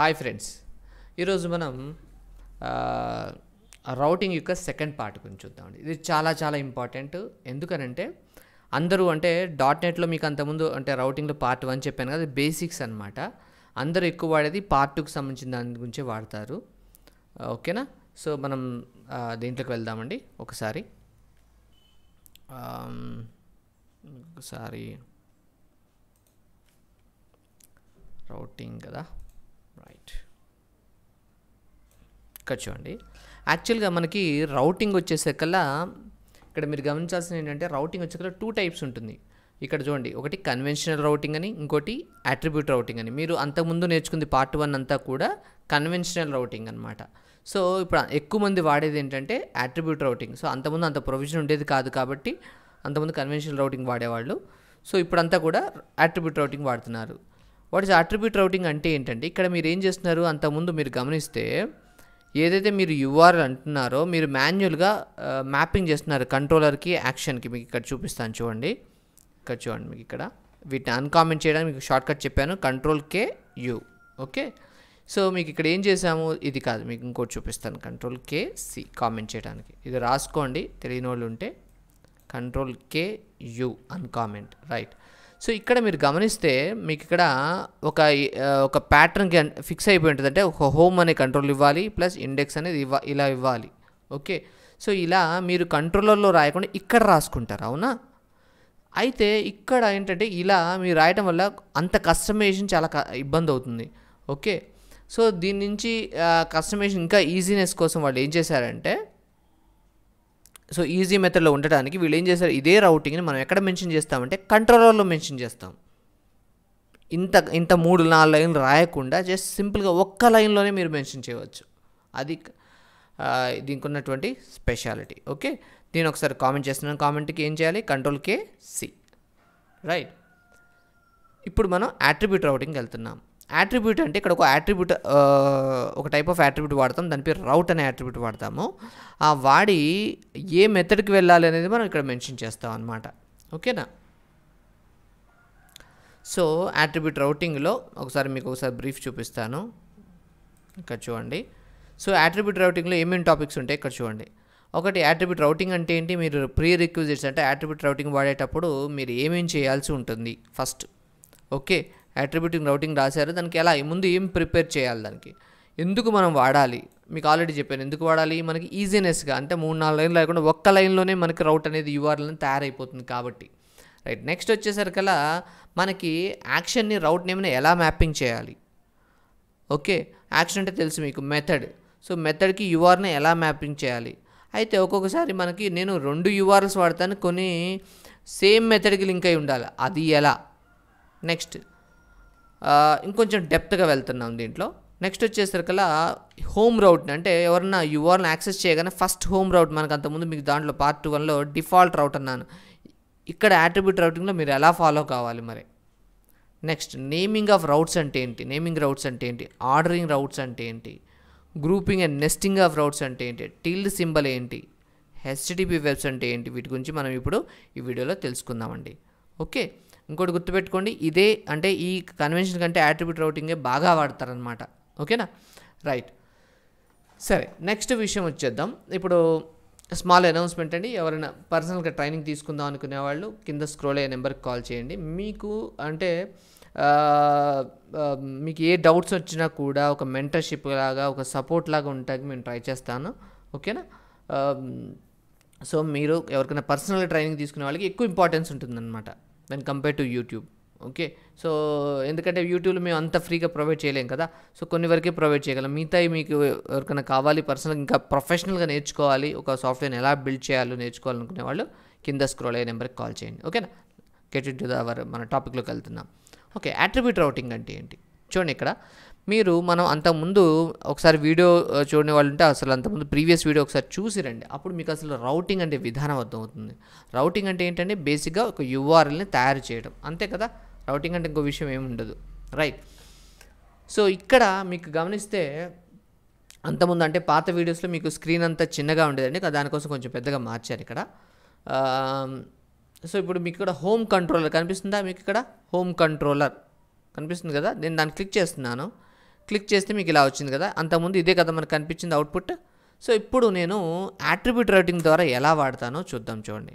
hi friends ఈరోజు మనం routing యొక్క సెకండ్ పార్ట్ గురించి చూద్దామండి ఇది చాలా చాలా ఇంపార్టెంట్ ఎందుకనంటే అందరూ అంటే డాట్ నెట్లో మీకు అంతకుముందు అంటే రౌటింగ్లో పార్ట్ వన్ చెప్పాను కదా బేసిక్స్ అనమాట అందరూ ఎక్కువ వాడేది పార్ట్ టూకి సంబంధించిన దాని గురించే వాడతారు ఓకేనా సో మనం దీంట్లోకి వెళ్దామండి ఒకసారి ఒకసారి రౌటింగ్ కదా ఇక్కడ చూడండి యాక్చువల్గా మనకి రౌటింగ్ వచ్చేసేకల్లా ఇక్కడ మీరు గమనించాల్సిన ఏంటంటే రౌటింగ్ వచ్చేకల్లా టూ టైప్స్ ఉంటుంది ఇక్కడ చూడండి ఒకటి కన్వెన్షనల్ రౌటింగ్ అని ఇంకోటి అట్రిబ్యూట్ రౌటింగ్ అని మీరు అంతకుముందు నేర్చుకుంది పార్ట్ వన్ అంతా కూడా కన్వెన్షనల్ రౌటింగ్ అనమాట సో ఇప్పుడు ఎక్కువ మంది వాడేది ఏంటంటే అట్రిబ్యూట్ రౌటింగ్ సో అంతకుముందు అంత ప్రొవిజన్ ఉండేది కాదు కాబట్టి అంతకుముందు కన్వెన్షనల్ రౌటింగ్ వాడేవాళ్ళు సో ఇప్పుడంతా కూడా అట్రిబ్యూట్ రౌటింగ్ వాడుతున్నారు వాట్ ఇస్ అట్రిబ్యూట్ రౌటింగ్ అంటే ఏంటంటే ఇక్కడ మీరు ఏం చేస్తున్నారు అంతకుముందు మీరు గమనిస్తే ఏదైతే మీరు యూఆర్ఎల్ అంటున్నారో మీరు మాన్యువల్గా మ్యాపింగ్ చేస్తున్నారు కంట్రోలర్కి యాక్షన్కి మీకు ఇక్కడ చూపిస్తాను చూడండి ఇక్కడ చూడండి మీకు ఇక్కడ వీటిని అన్కామెంట్ చేయడానికి మీకు షార్ట్కట్ చెప్పాను control K U okay so మీకు ఇక్కడ ఏం చేసాము ఇది కాదు మీకు ఇంకోటి చూపిస్తాను కంట్రోల్ కే సి కామెంట్ చేయడానికి ఇది రాసుకోండి తెలియని వాళ్ళు ఉంటే control K U uncomment right so ఇక్కడ మీరు గమనిస్తే మీకు ఇక్కడ ఒక ఒక ప్యాటర్న్కి ఫిక్స్ అయిపోయి ఉంటుంది అంటే ఒక హోమ్ అనే కంట్రోల్ ఇవ్వాలి ప్లస్ ఇండెక్స్ అనేది ఇవ్వ ఇలా ఇవ్వాలి ఓకే సో ఇలా మీరు కంట్రోలర్లో రాయకుండా ఇక్కడ రాసుకుంటారు అవునా అయితే ఇక్కడ ఏంటంటే ఇలా మీరు రాయటం వల్ల అంత కస్టమైజేషన్ చాలా ఇబ్బంది అవుతుంది ఓకే సో దీని నుంచి కస్టమైజేషన్ ఇంకా ఈజీనెస్ కోసం వాళ్ళు ఏం చేశారంటే సో ఈజీ మెథడ్లో ఉండడానికి వీళ్ళు ఏం చేశారు ఇదే రౌటింగ్ని మనం ఎక్కడ మెన్షన్ చేస్తామంటే కంట్రోలర్లో మెన్షన్ చేస్తాం ఇంత ఇంత మూడు నాలుగు లైన్లు రాయకుండా జస్ట్ సింపుల్గా ఒక్క లైన్లోనే మీరు మెన్షన్ చేయవచ్చు అది దీనికి ఉన్నటువంటి స్పెషాలిటీ ఓకే దీని ఒకసారి కామెంట్ చేస్తున్నాను కామెంట్కి ఏం చేయాలి కంట్రోల్ కే సి రైట్ ఇప్పుడు మనం యాట్రిబ్యూట్ రౌటింగ్కి వెళ్తున్నాం యాట్రిబ్యూట్ అంటే ఇక్కడ ఒక యాట్రిబ్యూట్ ఒక టైప్ ఆఫ్ యాట్రిబ్యూట్ వాడతాం దాని పేరు రౌట్ అనే యాట్రిబ్యూట్ వాడతాము ఆ వాడి ఏ మెథడ్కి వెళ్ళాలి అనేది మనం ఇక్కడ మెన్షన్ చేస్తాం అనమాట ఓకేనా సో యాట్రిబ్యూట్ రౌటింగ్లో ఒకసారి మీకు ఒకసారి బ్రీఫ్ చూపిస్తాను ఇక్కడ చూడండి సో యాట్రిబ్యూట్ రౌటింగ్లో ఏమేమి టాపిక్స్ ఉంటాయి ఇక్కడ చూడండి ఒకటి యాట్రిబ్యూట్ రౌటింగ్ అంటే ఏంటి మీరు ప్రీ రిక్విజిట్స్ అంటే యాట్రిబ్యూట్ రౌటింగ్ వాడేటప్పుడు మీరు ఏమేమి చేయాల్సి ఉంటుంది ఫస్ట్ ఓకే అట్రిబ్యూటింగ్ రౌటింగ్ రాశారు దానికి ఎలా ముందు ఏం ప్రిపేర్ చేయాలి దానికి ఎందుకు మనం వాడాలి మీకు ఆల్రెడీ చెప్పాను ఎందుకు వాడాలి మనకి ఈజీనెస్గా అంటే మూడు నాలుగు లైన్లు లేకుండా ఒక్క లైన్లోనే మనకి రౌట్ అనేది యువర్లను తయారైపోతుంది కాబట్టి రైట్ నెక్స్ట్ వచ్చేసరికల్లా మనకి యాక్షన్ని రౌట్ నేమ్ని ఎలా మ్యాపింగ్ చేయాలి ఓకే యాక్షన్ అంటే తెలుసు మీకు మెథడ్ సో మెథడ్కి యువర్ని ఎలా మ్యాపింగ్ చేయాలి అయితే ఒక్కొక్కసారి మనకి నేను రెండు యువర్స్ వాడతాను కొన్ని సేమ్ మెథడ్కి లింక్ అయి ఉండాలి అది ఎలా నెక్స్ట్ ఇంకొంచెం డెప్త్గా వెళ్తున్నాం దీంట్లో నెక్స్ట్ వచ్చేసరికల్లా హోమ్ రౌట్ అంటే ఎవరన్నా యువర్ని యాక్సెస్ చేయగానే ఫస్ట్ హోమ్ రౌట్ మనకు అంతకుముందు మీకు దాంట్లో పార్ట్ వన్లో డిఫాల్ట్ రౌట్ అన్నాను ఇక్కడ యాట్రిబ్యూట్ రౌటింగ్లో మీరు ఎలా ఫాలో కావాలి మరి నెక్స్ట్ నేమింగ్ ఆఫ్ రౌట్స్ అంటే ఏంటి నేమింగ్ రౌట్స్ అంటే ఏంటి ఆర్డరింగ్ రౌట్స్ అంటే ఏంటి grouping and nesting of routes అంటే ఏంటి టిల్డ్ సింబల్ ఏంటి హెచ్డిపి వెబ్స్ అంటే ఏంటి వీటి గురించి మనం ఇప్పుడు ఈ వీడియోలో తెలుసుకుందామండి ఓకే ఇంకోటి గుర్తుపెట్టుకోండి ఇదే అంటే ఈ కన్వెన్షన్ కంటే యాట్రిబ్యూట్ రౌటింగే బాగా వాడతారనమాట ఓకేనా రైట్ సరే నెక్స్ట్ విషయం వచ్చేద్దాం ఇప్పుడు స్మాల్ అనౌన్స్మెంట్ అండి ఎవరైనా పర్సనల్గా ట్రైనింగ్ తీసుకుందాం అనుకునే వాళ్ళు కింద స్క్రోల్ అయ్యే నెంబర్కి కాల్ చేయండి మీకు అంటే మీకు ఏ డౌట్స్ వచ్చినా కూడా ఒక మెంటర్షిప్ లాగా ఒక సపోర్ట్ లాగా ఉంటాయి మేము ట్రై చేస్తాను ఓకేనా సో మీరు ఎవరికైనా పర్సనల్ ట్రైనింగ్ తీసుకునే వాళ్ళకి ఎక్కువ ఇంపార్టెన్స్ ఉంటుందన్నమాట when compare to YouTube okay so ఎందుకంటే యూట్యూబ్లో మేము అంత ఫ్రీగా ప్రొవైడ్ చేయలేం కదా సో కొన్ని వరకే ప్రొవైడ్ చేయగలం మిగతా మీకు ఎవరికైనా కావాలి పర్సనల్గా ఇంకా ప్రొఫెషనల్గా నేర్చుకోవాలి ఒక సాఫ్ట్వేర్ని ఎలా బిల్డ్ చేయాలో నేర్చుకోవాలనుకునే వాళ్ళు కింద స్క్రోల్ అయ్యే నెంబర్కి కాల్ చేయండి ఓకేనా get it to the hour మన టాపిక్లోకి వెళ్తున్నాం ఓకే అట్రిబ్యూట్ రౌటింగ్ అంటే ఏంటి చూడండి ఇక్కడ మీరు మనం అంతకుముందు ఒకసారి వీడియో చూడని వాళ్ళు ఉంటే అసలు అంతకుముందు ప్రీవియస్ వీడియో ఒకసారి చూసిరండి అప్పుడు మీకు అసలు రౌటింగ్ అంటే విధానం అర్థమవుతుంది రౌటింగ్ అంటే ఏంటంటే బేసిక్గా ఒక యూఆర్ఎల్ని తయారు చేయడం అంతే కదా రౌటింగ్ అంటే ఇంకో విషయం ఏమి ఉండదు రైట్ సో ఇక్కడ మీకు గమనిస్తే అంతకుముందు అంటే పాత వీడియోస్లో మీకు స్క్రీన్ అంతా చిన్నగా ఉండేదండి దానికోసం కొంచెం పెద్దగా మార్చారు ఇక్కడ సో ఇప్పుడు మీకు ఇక్కడ హోమ్ కంట్రోలర్ కనిపిస్తుందా మీకు ఇక్కడ హోమ్ కంట్రోలర్ కనిపిస్తుంది కదా నేను దాన్ని క్లిక్ చేస్తున్నాను క్లిక్ చేస్తే మీకు ఇలా వచ్చింది కదా అంతకుముందు ఇదే కదా మనకు కనిపించింది అవుట్పుట్ సో ఇప్పుడు నేను యాట్రిబ్యూట్ రైటింగ్ ద్వారా ఎలా వాడతానో చూద్దాం చూడండి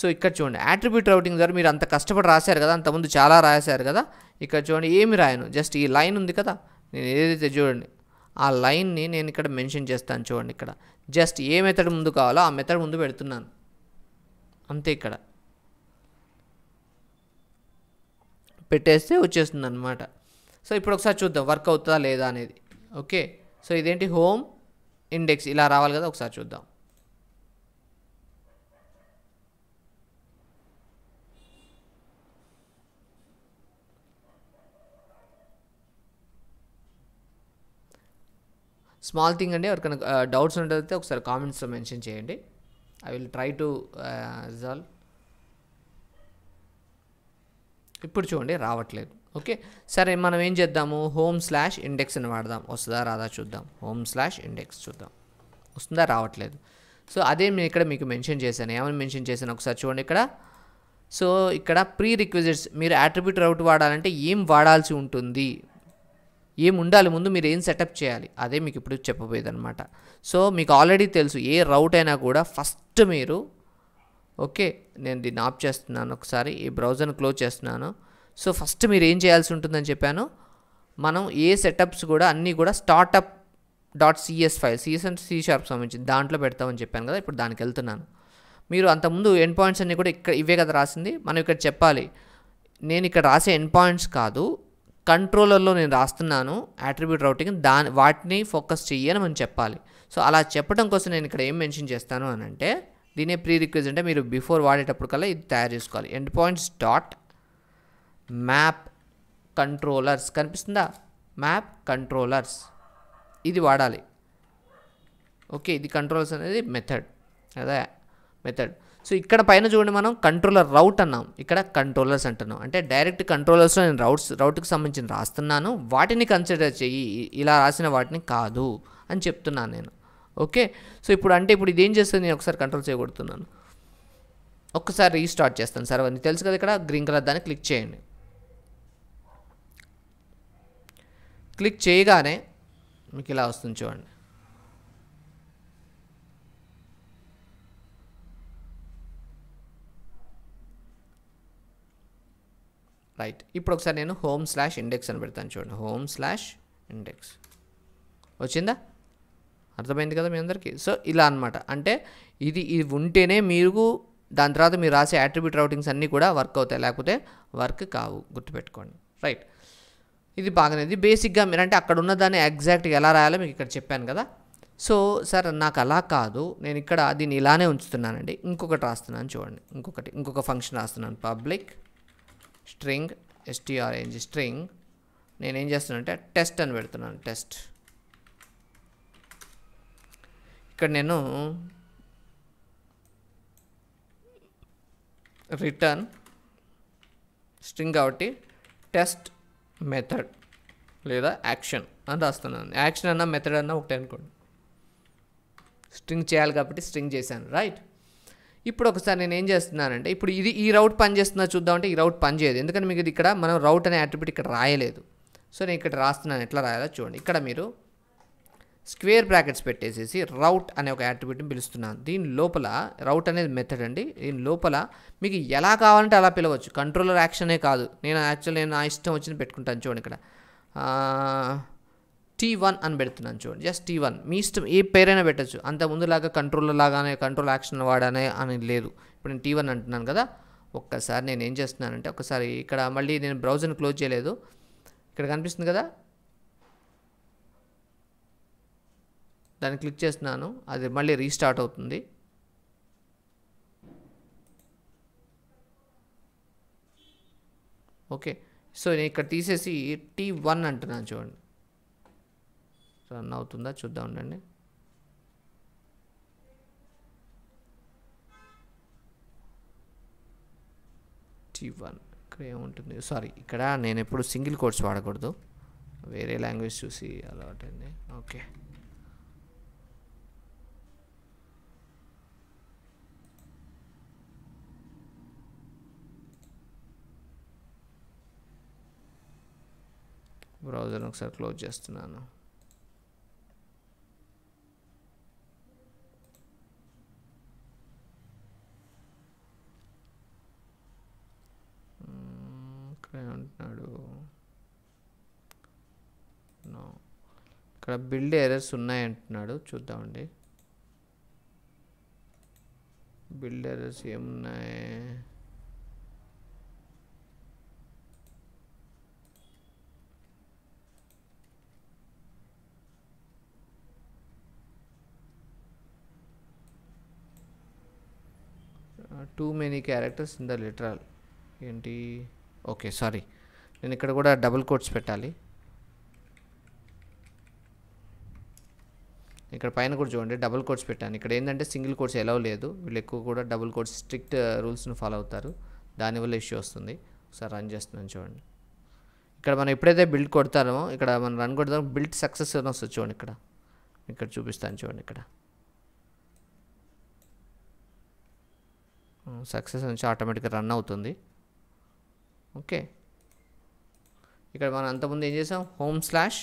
సో ఇక్కడ చూడండి యాట్రిబ్యూట్ రౌటింగ్ ద్వారా మీరు అంత కష్టపడి రాశారు కదా అంతకుముందు చాలా రాశారు కదా ఇక్కడ చూడండి ఏమి రాయను జస్ట్ ఈ లైన్ ఉంది కదా నేను ఏదైతే చూడండి ఆ లైన్ని నేను ఇక్కడ మెన్షన్ చేస్తాను చూడండి ఇక్కడ జస్ట్ ఏ మెథడ్ ముందు కావాలో ఆ మెథడ్ ముందు పెడుతున్నాను అంతే ఇక్కడ పెట్టేస్తే వచ్చేస్తుంది అనమాట సో ఇప్పుడు ఒకసారి చూద్దాం వర్క్ అవుతుందా లేదా అనేది ఓకే సో ఇదేంటి హోమ్ ఇండెక్స్ ఇలా రావాలి కదా ఒకసారి చూద్దాం స్మాల్ థింగ్ అండి ఎవరికైనా డౌట్స్ ఉంటే ఒకసారి కామెంట్స్లో మెన్షన్ చేయండి I will try to resolve ఇప్పుడు చూడండి రావట్లేదు ఓకే సరే మనం ఏం చేద్దాము హోమ్ స్లాష్ ఇండెక్స్ అని వాడదాం వస్తుందా రాదా చూద్దాం హోమ్ స్లాష్ ఇండెక్స్ చూద్దాం వస్తుందా రావట్లేదు సో అదే నేను ఇక్కడ మీకు మెన్షన్ చేశాను ఏమైనా మెన్షన్ చేశాను ఒకసారి చూడండి ఇక్కడ సో ఇక్కడ ప్రీ రిక్విజిట్స్ మీరు ఆట్రిబ్యూట్ రౌట్ వాడాలంటే ఏం వాడాల్సి ఉంటుంది ఏం ఉండాలి ముందు మీరు ఏం సెటప్ చేయాలి అదే మీకు ఇప్పుడు చెప్పబోయేది అనమాట సో మీకు ఆల్రెడీ తెలుసు ఏ రౌట్ అయినా కూడా ఫస్ట్ మీరు ఓకే నేను దీన్ని ఆఫ్ చేస్తున్నాను ఒకసారి ఈ బ్రౌజర్ని క్లోజ్ చేస్తున్నాను సో ఫస్ట్ మీరు ఏం చేయాల్సి ఉంటుందని చెప్పాను మనం ఏ సెటప్స్ కూడా అన్నీ కూడా startup dot CS file CS and C sharp సంబంధించి దాంట్లో పెడతామని చెప్పాను కదా ఇప్పుడు దానికి వెళ్తున్నాను మీరు అంతకుముందు ఎండ్ పాయింట్స్ అన్నీ కూడా ఇక్కడ ఇవే కదా రాసింది మనం ఇక్కడ చెప్పాలి నేను ఇక్కడ రాసే ఎండ్ పాయింట్స్ కాదు కంట్రోలర్లో నేను రాస్తున్నాను యాట్రిబ్యూట్ రౌటింగ్ దాని వాటిని ఫోకస్ చెయ్యని మనం చెప్పాలి సో అలా చెప్పడం కోసం నేను ఇక్కడ ఏం మెన్షన్ చేస్తాను అని అంటే దీనే ప్రీ రిక్వెస్ట్ అంటే మీరు బిఫోర్ వాడేటప్పుడు కల్లా ఇది తయారు చేసుకోవాలి end points dot map controllers కనిపిస్తుందా మ్యాప్ కంట్రోలర్స్ ఇది వాడాలి ఓకే ఇది కంట్రోలర్స్ అనేది మెథడ్ అదే మెథడ్ సో ఇక్కడ పైన చూడండి మనం కంట్రోలర్ రౌట్ అన్నాం ఇక్కడ కంట్రోలర్స్ అంటున్నాం అంటే డైరెక్ట్ కంట్రోలర్స్లో నేను రౌట్స్ రౌట్కి సంబంధించిన రాస్తున్నాను వాటిని కన్సిడర్ చేయి ఇలా రాసిన వాటిని కాదు అని చెప్తున్నాను నేను ఓకే సో ఇప్పుడు అంటే ఇప్పుడు ఇది ఏం చేస్తుంది నేను ఒకసారి కంట్రోల్ చేయకూడుతున్నాను ఒక్కసారి రీస్టార్ట్ చేస్తాను సార్ అవన్నీ తెలుసు కదా ఇక్కడ గ్రీన్ కలర్ దాన్ని క్లిక్ చేయండి క్లిక్ చేయగానే మీకు ఇలా వస్తుంది చూడండి రైట్ ఇప్పుడు ఒకసారి నేను హోమ్ స్లాష్ ఇండెక్స్ అని పెడతాను చూడండి హోమ్ స్లాష్ ఇండెక్స్ వచ్చిందా అర్థమైంది కదా మీ అందరికీ సో ఇలా అనమాట అంటే ఇది ఇది ఉంటేనే మీరు దాని తర్వాత మీరు రాసే యాట్రిబ్యూట్ రౌటింగ్స్ అన్నీ కూడా వర్క్ అవుతాయి లేకపోతే వర్క్ కావు గుర్తుపెట్టుకోండి రైట్ ఇది బాగానేది బేసిక్గా మీరు అంటే అక్కడ ఉన్నదాన్ని ఎగ్జాక్ట్గా ఎలా రాయాలో మీకు ఇక్కడ చెప్పాను కదా సో సార్ నాకు అలా కాదు నేను ఇక్కడ దీన్ని ఇలానే ఉంచుతున్నానండి ఇంకొకటి రాస్తున్నాను చూడండి ఇంకొకటి ఇంకొక ఫంక్షన్ రాస్తున్నాను పబ్లిక్ స్ట్రింగ్ ఎస్టీఆర్ఏంజ్ స్ట్రింగ్ నేనేం చేస్తున్నానంటే టెస్ట్ అని పెడుతున్నాను టెస్ట్ ఇక్కడ నేను రిటర్న్ స్ట్రింగ్ కాబట్టి టెస్ట్ మెథడ్ లేదా యాక్షన్ అని రాస్తున్నాను యాక్షన్ అన్న మెథడ్ అన్న ఒకటి అనుకోండి స్ట్రింగ్ చేయాలి కాబట్టి స్ట్రింగ్ చేశాను రైట్ ఇప్పుడు ఒకసారి నేను ఏం చేస్తున్నానంటే ఇప్పుడు ఇది ఈ రౌట్ పనిచేస్తుందా చూద్దామంటే ఈ రౌట్ పనిచేయదు ఎందుకంటే మీకు ఇక్కడ మనం రౌట్ అనే అట్రిబ్యూట్ ఇక్కడ రాయలేదు సో నేను ఇక్కడ రాస్తున్నాను ఎట్లా రాయాలో చూడండి ఇక్కడ మీరు స్క్వేర్ బ్రాకెట్స్ పెట్టేసేసి రౌట్ అనే ఒక యాట్రిబ్యూట్ని పిలుస్తున్నాను దీని లోపల రౌట్ అనేది మెథడ్ అండి దీని లోపల మీకు ఎలా కావాలంటే అలా పిలవచ్చు కంట్రోలర్ యాక్షనే కాదు నేను యాక్చువల్ నేను నా ఇష్టం వచ్చింది పెట్టుకుంటాను చూడండి ఇక్కడ టీ వన్ అని పెడుతున్నాను చూడండి జస్ట్ టీ వన్ మీ ఇష్టం ఏ పేరైనా పెట్టచ్చు అంత ముందులాగా కంట్రోలర్ లాగానే కంట్రోల్ యాక్షన్ వాడానే అని లేదు ఇప్పుడు నేను టీ వన్ అంటున్నాను కదా ఒక్కసారి నేను ఏం చేస్తున్నానంటే ఒకసారి ఇక్కడ మళ్ళీ నేను బ్రౌజర్ని క్లోజ్ చేయలేదు ఇక్కడ కనిపిస్తుంది కదా దాన్ని క్లిక్ చేస్తున్నాను అది మళ్ళీ రీస్టార్ట్ అవుతుంది ఓకే సో నేను ఇక్కడ తీసేసి టీ వన్ అంటున్నాను చూడండి రన్ అవుతుందా చూద్దాం ఉండండి టీ వన్ ఇక్కడ ఏముంటుంది సారీ ఇక్కడ నేను ఎప్పుడు సింగిల్ కోడ్స్ వాడకూడదు వేరే లాంగ్వేజ్ చూసి అండి ఓకే బ్రౌజర్ ఒకసారి క్లోజ్ చేస్తున్నాను ఇక్కడే అంటున్నాడు ఇక్కడ బిల్డ్ ఎర్రర్స్ ఉన్నాయి అంటున్నాడు చూద్దామండి బిల్డ్ ఎర్రర్స్ ఏమున్నాయి too many characters in the literal ఏంటి ఓకే సారీ నేను ఇక్కడ కూడా డబుల్ కోట్స్ పెట్టాలి ఇక్కడ పైన కూడా చూడండి డబుల్ కోట్స్ పెట్టాను ఇక్కడ ఏంటంటే సింగిల్ కోట్స్ ఎలా లేదు వీళ్ళు ఎక్కువ కూడా డబుల్ కోట్స్ స్ట్రిక్ట్ uh, రూల్స్ను ఫాలో అవుతారు దానివల్ల ఇష్యూ వస్తుంది ఒకసారి రన్ చేస్తున్నాను చూడండి ఇక్కడ మనం ఎప్పుడైతే బిల్డ్ కొడతామో ఇక్కడ మనం రన్ కొడతామో బిల్డ్ సక్సెస్ అని వస్తుంది చూడండి ఇక్కడ ఇక్కడ చూపిస్తాను చూడండి ఇక్కడ సక్సెస్ నుంచి ఆటోమేటిక్గా రన్ అవుతుంది ఓకే ఇక్కడ మనం అంతకుముందు ఏం చేసాం హోమ్ స్లాష్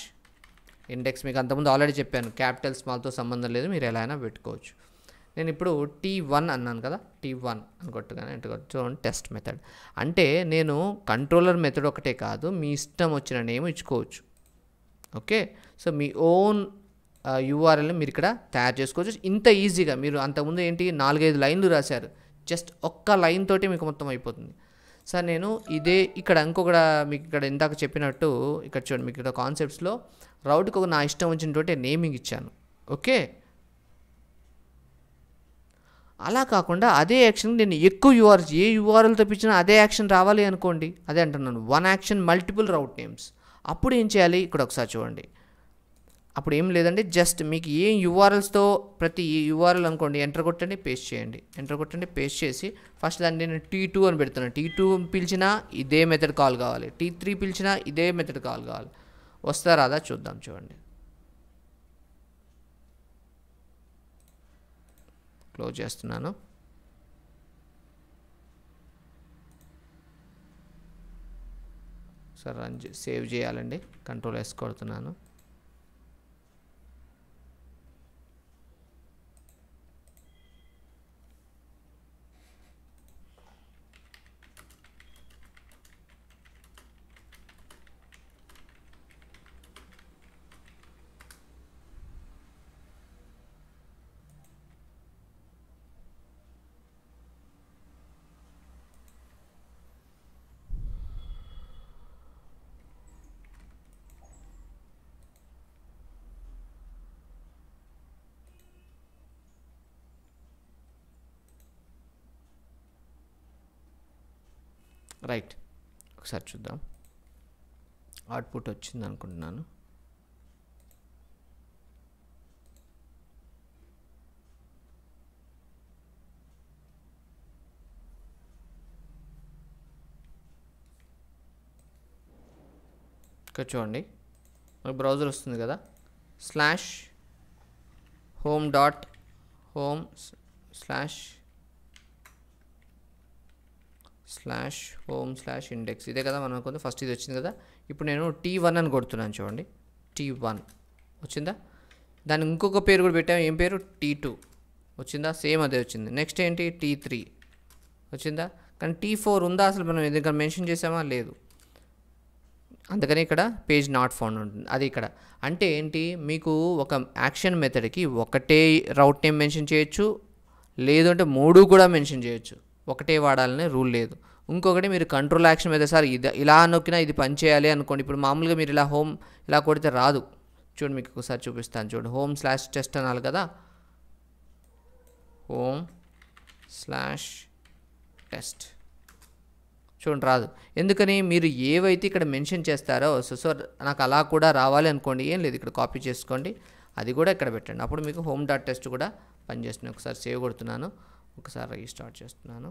ఇండెక్స్ మీకు అంతకుముందు ఆల్రెడీ చెప్పాను క్యాపిటల్ స్మాల్తో సంబంధం లేదు మీరు ఎలా అయినా పెట్టుకోవచ్చు నేను ఇప్పుడు టీ వన్ అన్నాను కదా టీ వన్ అని కొట్టుగానే చూడండి టెస్ట్ మెథడ్ అంటే నేను కంట్రోలర్ మెథడ్ ఒకటే కాదు మీ ఇష్టం వచ్చిన నేమ్ ఇచ్చుకోవచ్చు ఓకే సో మీ ఓన్ యూఆర్ఎల్ని మీరు ఇక్కడ తయారు చేసుకోవచ్చు ఇంత ఈజీగా మీరు అంతకుముందు ఏంటి నాలుగైదు లైన్లు రాశారు జస్ట్ ఒక్క లైన్ తోటి మీకు మొత్తం అయిపోతుంది సార్ నేను ఇదే ఇక్కడ ఇంకొకటి మీకు ఇక్కడ ఇందాక చెప్పినట్టు ఇక్కడ చూడండి మీకు ఇక్కడ కాన్సెప్ట్స్లో రౌట్కి ఒక నా ఇష్టం వచ్చినటువంటి నేమింగ్ ఇచ్చాను ఓకే అలా కాకుండా అదే యాక్షన్ నేను ఎక్కువ యూఆర్స్ ఏ యూఆర్ఎల్ తప్పించినా అదే యాక్షన్ రావాలి అనుకోండి అదే అంటున్నాను one action multiple route names అప్పుడు ఏం చేయాలి ఇక్కడ ఒకసారి చూడండి అప్పుడు ఏం లేదండి జస్ట్ మీకు ఏ యూఆర్ఎల్స్తో ప్రతి యూఆర్ఎల్ అనుకోండి ఎంటర్ కొట్టండి పేస్ట్ చేయండి ఎంటర్ కొట్టండి పేస్ట్ చేసి ఫస్ట్ దాన్ని నేను టీ టూ అని పెడుతున్నాను టీ టూ పిలిచినా ఇదే మెథడ్ కాల్ కావాలి టీ త్రీ పిలిచినా ఇదే మెథడ్ కాల్ కావాలి వస్తారా చూద్దాం చూడండి క్లోజ్ చేస్తున్నాను సరే రన్ సేవ్ చేయాలండి కంట్రోల్ వేసుకొడుతున్నాను రైట్ ఒకసారి చూద్దాం అవుట్పుట్ వచ్చింది అనుకుంటున్నాను చూడండి చూడండి బ్రౌజర్ వస్తుంది కదా slash home dot home slash slash home slash index ఇదే కదా మనం అనుకుంది ఫస్ట్ ఇది వచ్చింది కదా ఇప్పుడు నేను టీ వన్ అని కొడుతున్నాను చూడండి టీ వన్ వచ్చిందా దాని ఇంకొక పేరు కూడా పెట్టాము ఏం పేరు టీ టూ వచ్చిందా సేమ్ అదే వచ్చింది నెక్స్ట్ ఏంటి టీ త్రీ వచ్చిందా కానీ టీ ఫోర్ ఉందా అసలు మనం ఎందుకంటే మెన్షన్ చేసామా లేదు అందుకని ఇక్కడ పేజ్ నాట్ ఫౌండ్ ఉంటుంది అది ఇక్కడ అంటే ఏంటి మీకు ఒక యాక్షన్ మెథడ్కి ఒకటే రౌట్ నేమ్ మెన్షన్ చేయొచ్చు లేదంటే మూడు కూడా మెన్షన్ చేయొచ్చు ఒకటే వాడాలనే రూల్ లేదు ఇంకొకటి మీరు కంట్రోల్ యాక్షన్ మీద సార్ ఇది ఇలా నొక్కినా ఇది పని చేయాలి అనుకోండి ఇప్పుడు మామూలుగా మీరు ఇలా హోమ్ ఇలా కొడితే రాదు చూడు మీకు ఒకసారి చూపిస్తాను చూడు హోమ్ స్లాష్ టెస్ట్ అనాలి కదా హోమ్ స్లాష్ టెస్ట్ చూడండి రాదు ఎందుకని మీరు ఏవైతే ఇక్కడ మెన్షన్ చేస్తారో సో సో నాకు అలా కూడా రావాలి అనుకోండి ఏం లేదు ఇక్కడ కాపీ చేసుకోండి అది కూడా ఇక్కడ పెట్టండి అప్పుడు మీకు హోమ్ డాట్ టెస్ట్ కూడా పనిచేస్తున్నాయి ఒకసారి సేవ్ కొడుతున్నాను ఒకసారి రీస్టార్ట్ చేస్తున్నాను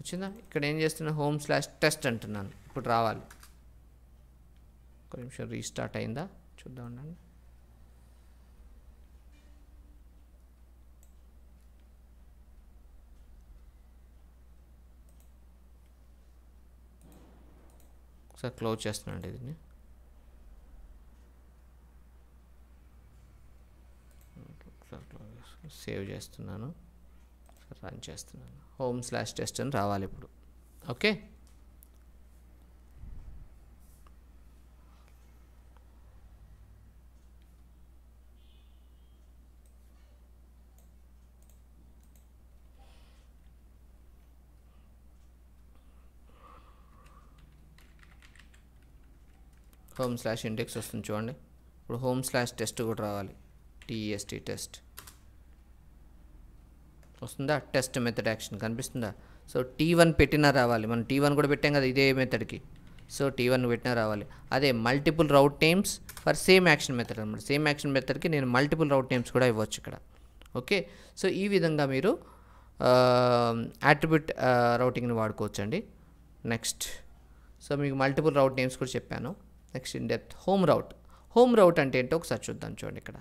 వచ్చిందా ఇక్కడ ఏం చేస్తున్నా హోమ్ స్లాష్ టెస్ట్ అంటున్నాను ఇప్పుడు రావాలి ఒక నిమిషం రీస్టార్ట్ అయిందా చూద్దాం ఒకసారి క్లోజ్ చేస్తున్నాను దీన్ని సేవ్ చేస్తున్నాను రన్ చేస్తున్నాను హోమ్ స్లాష్ టెస్ట్ అని రావాలి ఇప్పుడు ఓకే హోమ్ స్లాష్ ఇండెక్స్ వస్తుంది చూడండి ఇప్పుడు హోమ్ స్లాష్ టెస్ట్ కూడా రావాలి టీఎస్టీ టెస్ట్ e వస్తుందా టెస్ట్ మెథడ్ యాక్షన్ కనిపిస్తుందా సో టీ వన్ పెట్టినా రావాలి మనం టీ వన్ కూడా పెట్టాం కదా ఇదే మెథడ్కి సో టీ వన్ పెట్టినా రావాలి అదే multiple route times for same action method అనమాట సేమ్ యాక్షన్ మెథడ్కి నేను మల్టిపుల్ రౌట్ టైమ్స్ కూడా ఇవ్వచ్చు ఇక్కడ ఓకే సో ఈ విధంగా మీరు యాట్రిబ్యూట్ రౌటింగ్ని వాడుకోవచ్చండి నెక్స్ట్ సో మీకు మల్టిపుల్ రౌట్ నేమ్స్ కూడా చెప్పాను next in depth home route home route అంటే ఏంటో ఒకసారి చూద్దాం చూడండి ఇక్కడ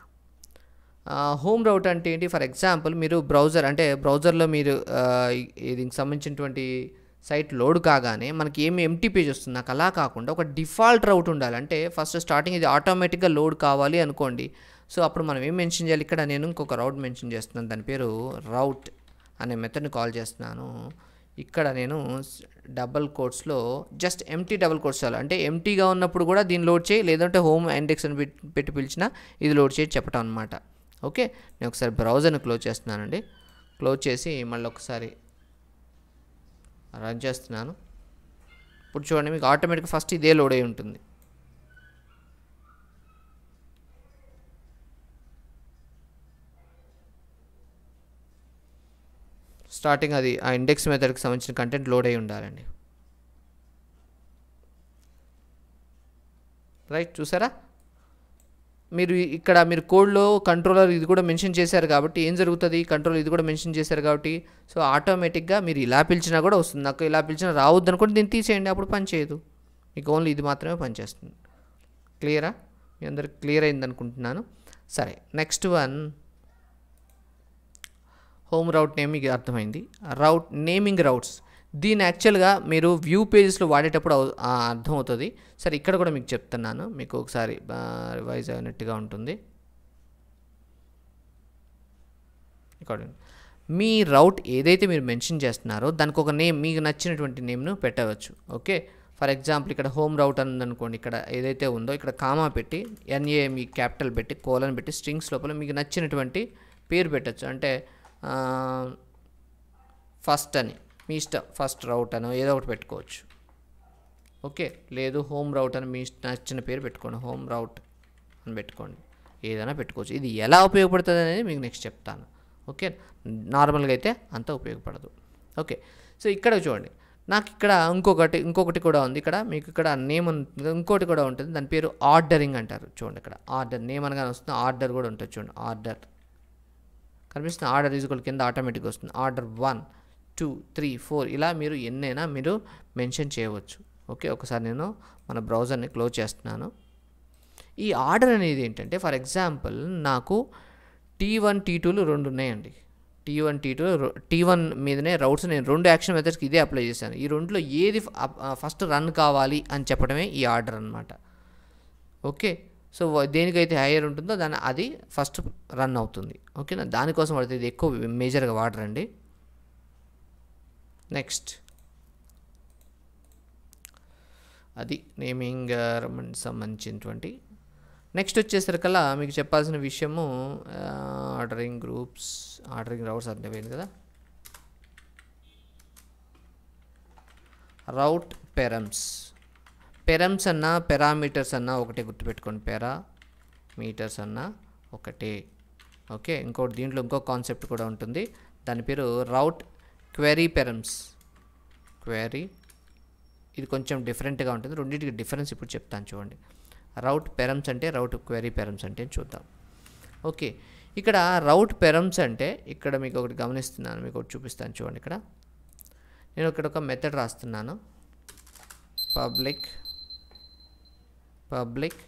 హోమ్ రౌట్ అంటే ఏంటి ఫర్ ఎగ్జాంపుల్ మీరు బ్రౌజర్ అంటే బ్రౌజర్లో మీరు దీనికి సంబంధించినటువంటి సైట్ లోడ్ కాగానే మనకి ఏమి ఎంటీ పేజ్ వస్తుంది నాకు అలా కాకుండా ఒక డిఫాల్ట్ రౌట్ ఉండాలి అంటే ఫస్ట్ స్టార్టింగ్ ఇది ఆటోమేటిక్గా లోడ్ కావాలి అనుకోండి సో అప్పుడు మనం ఏం మెన్షన్ చేయాలి ఇక్కడ నేను ఇంకొక రౌట్ మెన్షన్ చేస్తున్నాను దాని పేరు రౌట్ అనే మెథడ్ని కాల్ చేస్తున్నాను ఇక్కడ నేను డబల్ కోట్స్లో జస్ట్ ఎంటీ డబల్ కోట్స్ చాలు అంటే ఎంటీగా ఉన్నప్పుడు కూడా దీన్ని లోడ్ చేయి లేదంటే హోమ్ ఇండెక్స్ అని పెట్టి పిలిచినా ఇది లోడ్ చేయి చెప్పటం అనమాట ఓకే నేను ఒకసారి బ్రౌజర్ని క్లోజ్ చేస్తున్నానండి క్లోజ్ చేసి మళ్ళీ ఒకసారి రన్ చేస్తున్నాను ఇప్పుడు చూడండి మీకు ఆటోమేటిక్ ఫస్ట్ ఇదే లోడ్ అయి ఉంటుంది స్టార్టింగ్ అది ఆ ఇండెక్స్ మెథడ్కి సంబంధించిన కంటెంట్ లోడ్ అయి ఉండాలండి రైట్ చూసారా మీరు ఇక్కడ మీరు కోడ్లో కంట్రోలర్ ఇది కూడా మెన్షన్ చేశారు కాబట్టి ఏం జరుగుతుంది కంట్రోల్ ఇది కూడా మెన్షన్ చేశారు కాబట్టి సో ఆటోమేటిక్గా మీరు ఇలా పిలిచినా కూడా వస్తుంది నాకు ఇలా పిలిచినా రావద్దు అనుకుంటే దీన్ని తీసేయండి అప్పుడు పని చేయదు మీకు ఓన్లీ ఇది మాత్రమే పనిచేస్తుంది క్లియరా మీ అందరికి క్లియర్ అయింది అనుకుంటున్నాను సరే next one home route name మీకు అర్థమైంది రౌట్ నేమింగ్ రౌట్స్ దీన్ని యాక్చువల్గా మీరు వ్యూ పేజెస్లో వాడేటప్పుడు అర్థమవుతుంది సరే ఇక్కడ కూడా మీకు చెప్తున్నాను మీకు ఒకసారి రివైజ్ అయినట్టుగా ఉంటుంది మీ రౌట్ ఏదైతే మీరు మెన్షన్ చేస్తున్నారో దానికి ఒక నేమ్ మీకు నచ్చినటువంటి నేమ్ను పెట్టవచ్చు ఓకే ఫర్ ఎగ్జాంపుల్ ఇక్కడ హోమ్ రౌట్ అని అనుకోండి ఇక్కడ ఏదైతే ఉందో ఇక్కడ కామా పెట్టి ఎన్ఏ మీ e, క్యాపిటల్ పెట్టి కోలన్ పెట్టి స్ట్రింగ్స్ లోపల మీకు నచ్చినటువంటి పేరు పెట్టచ్చు అంటే ఫస్ట్ అని మీ ఇష్టం ఫస్ట్ రౌట్ అని ఏదో ఒకటి పెట్టుకోవచ్చు ఓకే లేదు హోమ్ రౌట్ అని మీ నచ్చిన పేరు పెట్టుకోండి హోమ్ రౌట్ అని పెట్టుకోండి ఏదైనా పెట్టుకోవచ్చు ఇది ఎలా ఉపయోగపడుతుంది అనేది మీకు నెక్స్ట్ చెప్తాను ఓకే నార్మల్గా అయితే అంత ఉపయోగపడదు ఓకే సో ఇక్కడ చూడండి నాకు ఇక్కడ ఇంకొకటి ఇంకొకటి కూడా ఉంది ఇక్కడ మీకు ఇక్కడ నేమ్ ఇంకోటి కూడా ఉంటుంది దాని పేరు ఆర్డరింగ్ అంటారు చూడండి ఇక్కడ ఆర్డర్ నేమ్ అనగానే వస్తుంది ఆర్డర్ కూడా ఉంటుంది చూడండి ఆర్డర్ కనిపిస్తుంది ఆర్డర్ ఈజ్గోల్ కింద ఆటోమేటిక్గా వస్తుంది order one two three four ఇలా మీరు ఎన్నైనా మీరు మెన్షన్ చేయవచ్చు ఓకే ఒకసారి నేను మన బ్రౌజర్ని క్లోజ్ చేస్తున్నాను ఈ ఆర్డర్ అనేది ఏంటంటే ఫర్ ఎగ్జాంపుల్ నాకు టీ వన్ టీ టూలు రెండు ఉన్నాయండి T one T two T one మీదనే రౌట్స్ నేను రెండు యాక్షన్ మెథడ్స్కి ఇదే అప్లై చేశాను ఈ రెండులో ఏది ఫస్ట్ రన్ కావాలి అని చెప్పడమే ఈ ఆర్డర్ అనమాట ఓకే సో దేనికైతే హైయర్ ఉంటుందో దాని అది ఫస్ట్ రన్ అవుతుంది ఓకేనా దానికోసం పడితే ఇది ఎక్కువ మేజర్గా వాడరండి నెక్స్ట్ అది నేమింగ్ uh, సంబంధించినటువంటి నెక్స్ట్ వచ్చేసరికల్లా మీకు చెప్పాల్సిన విషయము ఆర్డరింగ్ గ్రూప్స్ ఆర్డరింగ్ రౌట్స్ అంటే వేయండి కదా రౌట్ పెరమ్స్ పెరమ్స్ అన్న పెరామీటర్స్ అన్న ఒకటే గుర్తుపెట్టుకోండి పెరా మీటర్స్ అన్న ఒకటే ఓకే ఇంకోటి దీంట్లో ఇంకో కాన్సెప్ట్ కూడా ఉంటుంది దాని పేరు రౌట్ క్వెరీ పెరమ్స్ క్వెరీ ఇది కొంచెం డిఫరెంట్గా ఉంటుంది రెండింటికి డిఫరెన్స్ ఇప్పుడు చెప్తాను చూడండి రౌట్ పెరమ్స్ అంటే రౌట్ క్వెరీ పెరమ్స్ అంటే చూద్దాం ఓకే ఇక్కడ రౌట్ పెరమ్స్ అంటే ఇక్కడ మీకు ఒకటి గమనిస్తున్నాను మీకు ఒకటి చూపిస్తాను చూడండి ఇక్కడ నేను ఇక్కడ ఒక మెథడ్ రాస్తున్నాను పబ్లిక్ పబ్లిక్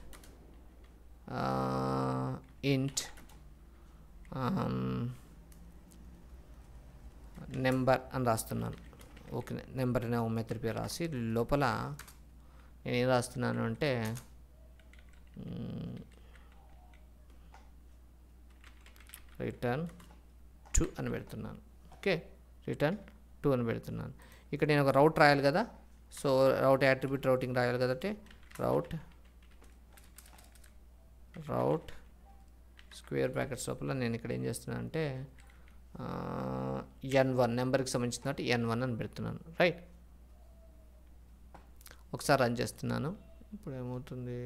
ఇంట్ నెంబర్ అని రాస్తున్నాను ఓకే నెంబర్ అనే మెథడ్ పేరు రాసి లోపల నేను ఏం రాస్తున్నాను అంటే రిటర్న్ టూ అని పెడుతున్నాను ఓకే రిటర్న్ టూ అని పెడుతున్నాను ఇక్కడ నేను ఒక రౌట్ రాయాలి కదా సో రౌట్ యాట్రిబ్యూట్ రౌటింగ్ రాయాలి కదంటే రౌట్ రౌట్ స్క్వేర్ బ్రాకెట్స్ లోపల నేను ఇక్కడ ఏం చేస్తున్నాను అంటే ఎన్ వన్ నెంబర్కి సంబంధించిన ఎన్ వన్ అని పెడుతున్నాను రైట్ ఒకసారి రన్ చేస్తున్నాను ఇప్పుడు ఏమవుతుంది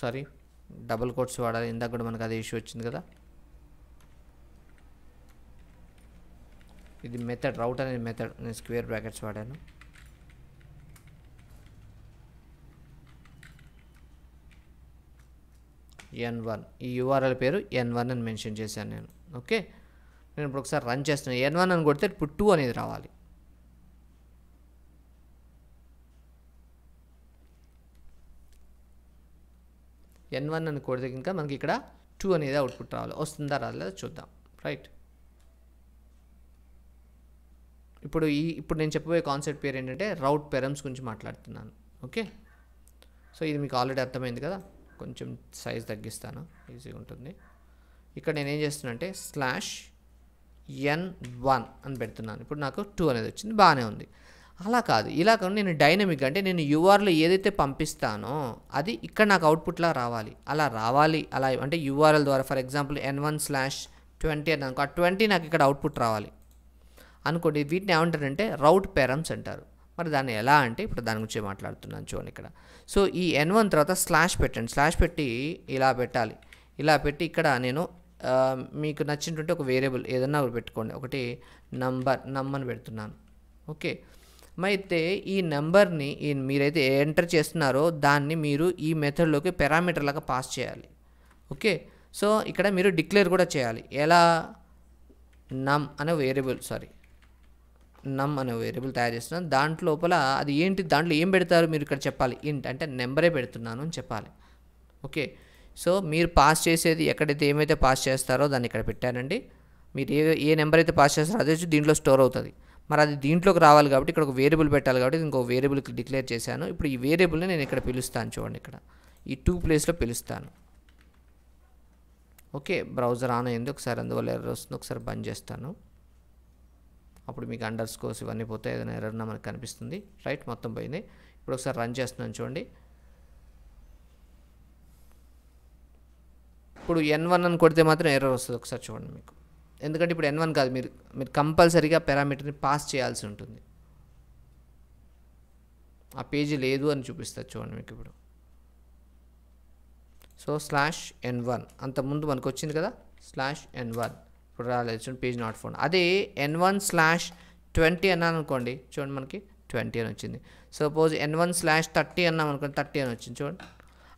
సారీ డబుల్ కోట్స్ వాడాలి ఇందాక కూడా మనకు అదే ఇష్యూ వచ్చింది కదా ఇది మెథడ్ రౌట్ అనేది మెథడ్ నేను స్క్వేర్ బ్రాకెట్స్ వాడాను ఎన్ వన్ ఈ యూఆర్ఎల్ పేరు ఎన్ వన్ అని మెన్షన్ చేశాను నేను ఓకే నేను ఇప్పుడు ఒకసారి రన్ చేస్తున్నాను ఎన్ వన్ అని కొడితే ఇప్పుడు టూ అనేది రావాలి ఎన్ వన్ అని కొడితే ఇంకా మనకి ఇక్కడ టూ అనేది అవుట్పుట్ రావాలి వస్తుందా రాలేదా చూద్దాం రైట్ ఇప్పుడు ఈ ఇప్పుడు నేను చెప్పబోయే కాన్సెప్ట్ పేరు ఏంటంటే రౌట్ పెరమ్స్ గురించి మాట్లాడుతున్నాను ఓకే సో ఇది మీకు ఆల్రెడీ అర్థమైంది కదా కొంచెం సైజ్ తగ్గిస్తాను ఈజీగా ఉంటుంది ఇక్కడ నేనేం ఏం చేస్తున్నా అంటే స్లాష్ ఎన్ వన్ అని పెడుతున్నాను ఇప్పుడు నాకు టూ అనేది వచ్చింది బాగానే ఉంది అలా కాదు ఇలా కాదు నేను డైనమిక్ అంటే నేను యూఆర్లో ఏదైతే పంపిస్తానో అది ఇక్కడ నాకు అవుట్పుట్లా రావాలి అలా రావాలి అలా అంటే యూఆర్ఎల్ ద్వారా for example N one slash twenty అని అనుకో ఆ ట్వంటీ నాకు ఇక్కడ అవుట్పుట్ రావాలి అనుకోండి వీటిని ఏమంటారంటే రౌట్ పేరమ్స్ అంటారు మరి దాన్ని ఎలా అంటే ఇప్పుడు దాని గురించి మాట్లాడుతున్నాను చూడండి ఇక్కడ సో ఈ ఎన్ వన్ తర్వాత స్లాష్ పెట్టండి స్లాష్ పెట్టి ఇలా పెట్టాలి ఇలా పెట్టి ఇక్కడ నేను మీకు నచ్చినటువంటి ఒక వేరియబుల్ ఏదన్నా ఒకటి పెట్టుకోండి ఒకటి నంబర్ నమ్మని పెడుతున్నాను ఓకే అయితే ఈ నెంబర్ని మీరైతే ఎంటర్ చేస్తున్నారో దాన్ని మీరు ఈ మెథడ్లోకి పారామీటర్ లాగా పాస్ చేయాలి ఓకే సో ఇక్కడ మీరు డిక్లేర్ కూడా చేయాలి ఎలా నమ్ అనే వేరియబుల్ సారీ నమ్ అనే వేరియబుల్ తయారు చేస్తున్నాను దాంట్లో లోపల అది ఏంటి దాంట్లో ఏం పెడతారు మీరు ఇక్కడ చెప్పాలి ఇంట్ అంటే నెంబరే పెడుతున్నాను అని చెప్పాలి ఓకే సో మీరు పాస్ చేసేది ఎక్కడైతే ఏమైతే పాస్ చేస్తారో దాన్ని ఇక్కడ పెట్టానండి మీరు ఏ ఏ నెంబర్ అయితే పాస్ చేస్తారో అదే దీంట్లో స్టోర్ అవుతుంది మరి అది దీంట్లోకి రావాలి కాబట్టి ఇక్కడ ఒక వేరియబుల్ పెట్టాలి కాబట్టి ఇంకో వేరియబుల్ డిక్లేర్ చేశాను ఇప్పుడు ఈ వేరియబుల్ని నేను ఇక్కడ పిలుస్తాను చూడండి ఇక్కడ ఈ టూ ప్లేస్లో పిలుస్తాను ఓకే బ్రౌజర్ ఆన్ అయ్యింది ఒకసారి అందువల్ల ఎర్ర వస్తుంది ఒకసారి బంద్ చేస్తాను అప్పుడు మీకు అండర్ స్కోర్స్ ఇవన్నీ పోతే ఏదైనా ఎర్రన్నా మనకు కనిపిస్తుంది రైట్ మొత్తం పోయింది ఇప్పుడు ఒకసారి రన్ చేస్తున్నాను చూడండి ఇప్పుడు ఎన్ వన్ అని కొడితే మాత్రం ఎర్రర్ వస్తుంది ఒకసారి చూడండి మీకు ఎందుకంటే ఇప్పుడు ఎన్ వన్ కాదు మీరు మీరు కంపల్సరీగా పారామీటర్ని పాస్ చేయాల్సి ఉంటుంది ఆ పేజీ లేదు అని చూపిస్తారు చూడండి మీకు ఇప్పుడు సో స్లాష్ ఎన్ వన్ అంతకుముందు మనకు వచ్చింది కదా స్లాష్ ఎన్ వన్ ఇప్పుడు రాలేదు చూడండి పేజ్ నాట్ ఫోన్ అదే ఎన్ వన్ స్లాష్ ట్వంటీ అన్నాను అనుకోండి చూడండి మనకి ట్వంటీ అని వచ్చింది suppose N one slash thirty అన్నాం అనుకోండి థర్టీ అని వచ్చింది చూడండి